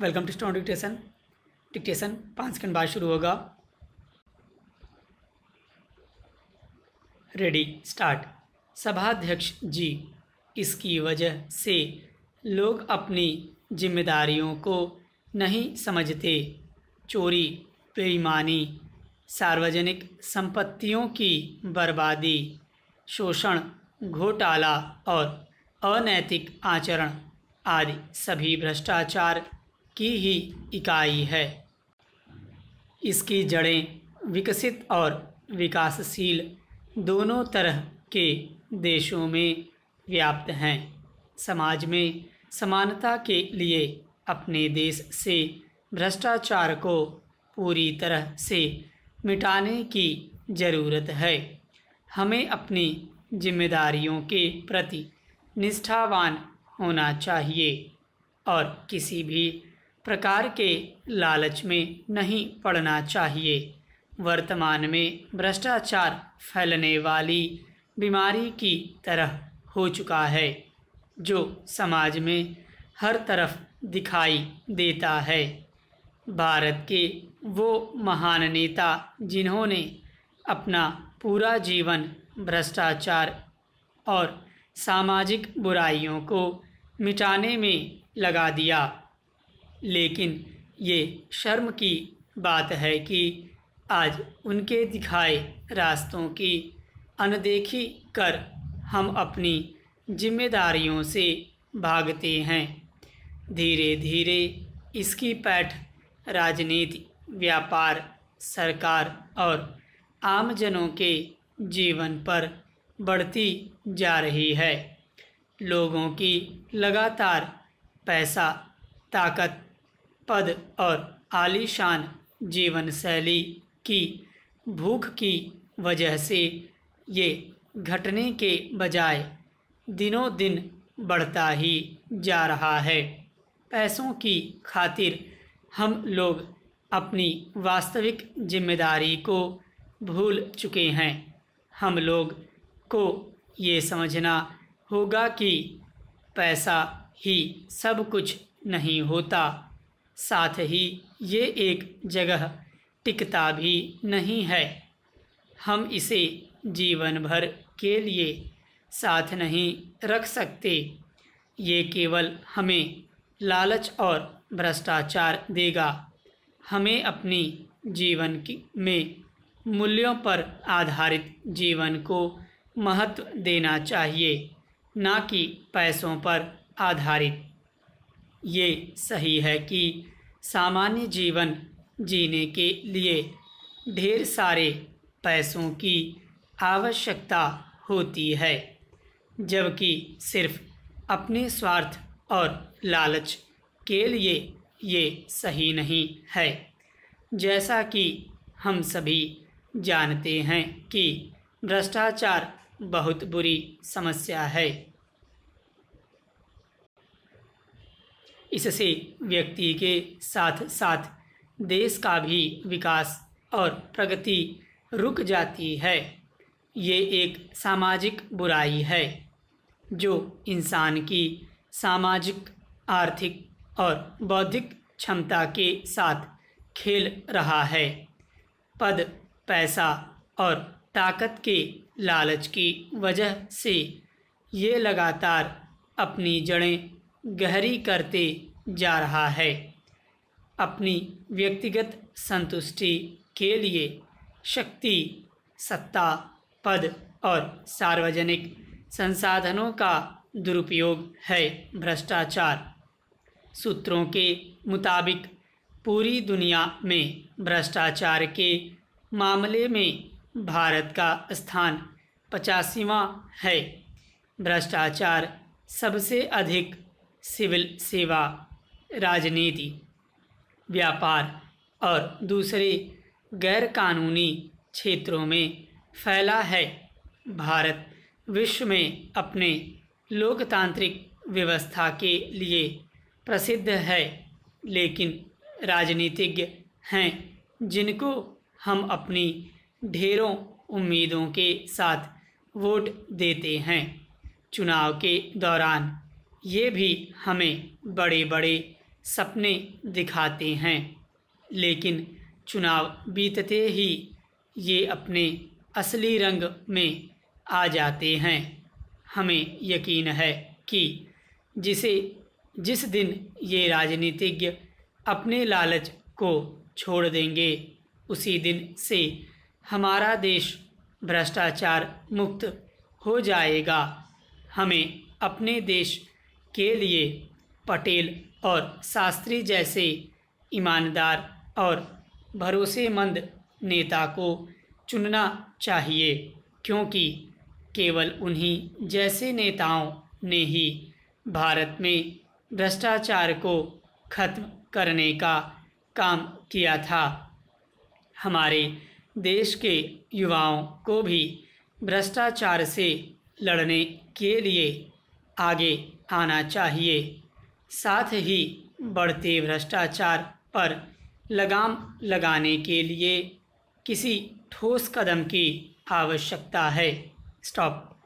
welcome to stone dictation dictation पाँच second बाद शुरू होगा रेडी स्टार्ट सभाध्यक्ष जी इसकी वजह से लोग अपनी जिम्मेदारियों को नहीं समझते चोरी बेईमानी सार्वजनिक संपत्तियों की बर्बादी शोषण घोटाला और अनैतिक आचरण आदि सभी भ्रष्टाचार की ही इकाई है इसकी जड़ें विकसित और विकासशील दोनों तरह के देशों में व्याप्त हैं समाज में समानता के लिए अपने देश से भ्रष्टाचार को पूरी तरह से मिटाने की ज़रूरत है हमें अपनी जिम्मेदारियों के प्रति निष्ठावान होना चाहिए और किसी भी प्रकार के लालच में नहीं पड़ना चाहिए वर्तमान में भ्रष्टाचार फैलने वाली बीमारी की तरह हो चुका है जो समाज में हर तरफ दिखाई देता है भारत के वो महान नेता जिन्होंने अपना पूरा जीवन भ्रष्टाचार और सामाजिक बुराइयों को मिटाने में लगा दिया लेकिन ये शर्म की बात है कि आज उनके दिखाए रास्तों की अनदेखी कर हम अपनी जिम्मेदारियों से भागते हैं धीरे धीरे इसकी पैठ राजनीति व्यापार सरकार और आमजनों के जीवन पर बढ़ती जा रही है लोगों की लगातार पैसा ताकत पद और आलीशान जीवन शैली की भूख की वजह से ये घटने के बजाय दिनों दिन बढ़ता ही जा रहा है पैसों की खातिर हम लोग अपनी वास्तविक जिम्मेदारी को भूल चुके हैं हम लोग को ये समझना होगा कि पैसा ही सब कुछ नहीं होता साथ ही ये एक जगह टिकता भी नहीं है हम इसे जीवन भर के लिए साथ नहीं रख सकते ये केवल हमें लालच और भ्रष्टाचार देगा हमें अपनी जीवन की में मूल्यों पर आधारित जीवन को महत्व देना चाहिए ना कि पैसों पर आधारित ये सही है कि सामान्य जीवन जीने के लिए ढेर सारे पैसों की आवश्यकता होती है जबकि सिर्फ अपने स्वार्थ और लालच के लिए ये सही नहीं है जैसा कि हम सभी जानते हैं कि भ्रष्टाचार बहुत बुरी समस्या है इससे व्यक्ति के साथ साथ देश का भी विकास और प्रगति रुक जाती है ये एक सामाजिक बुराई है जो इंसान की सामाजिक आर्थिक और बौद्धिक क्षमता के साथ खेल रहा है पद पैसा और ताकत के लालच की वजह से ये लगातार अपनी जड़ें गहरी करते जा रहा है अपनी व्यक्तिगत संतुष्टि के लिए शक्ति सत्ता पद और सार्वजनिक संसाधनों का दुरुपयोग है भ्रष्टाचार सूत्रों के मुताबिक पूरी दुनिया में भ्रष्टाचार के मामले में भारत का स्थान पचासीवा है भ्रष्टाचार सबसे अधिक सिविल सेवा राजनीति व्यापार और दूसरे गैरकानूनी क्षेत्रों में फैला है भारत विश्व में अपने लोकतांत्रिक व्यवस्था के लिए प्रसिद्ध है लेकिन राजनीतिज्ञ हैं जिनको हम अपनी ढेरों उम्मीदों के साथ वोट देते हैं चुनाव के दौरान ये भी हमें बड़े बड़े सपने दिखाते हैं लेकिन चुनाव बीतते ही ये अपने असली रंग में आ जाते हैं हमें यकीन है कि जिसे जिस दिन ये राजनीतिज्ञ अपने लालच को छोड़ देंगे उसी दिन से हमारा देश भ्रष्टाचार मुक्त हो जाएगा हमें अपने देश के लिए पटेल और शास्त्री जैसे ईमानदार और भरोसेमंद नेता को चुनना चाहिए क्योंकि केवल उन्हीं जैसे नेताओं ने ही भारत में भ्रष्टाचार को खत्म करने का काम किया था हमारे देश के युवाओं को भी भ्रष्टाचार से लड़ने के लिए आगे आना चाहिए साथ ही बढ़ते भ्रष्टाचार पर लगाम लगाने के लिए किसी ठोस कदम की आवश्यकता है स्टॉप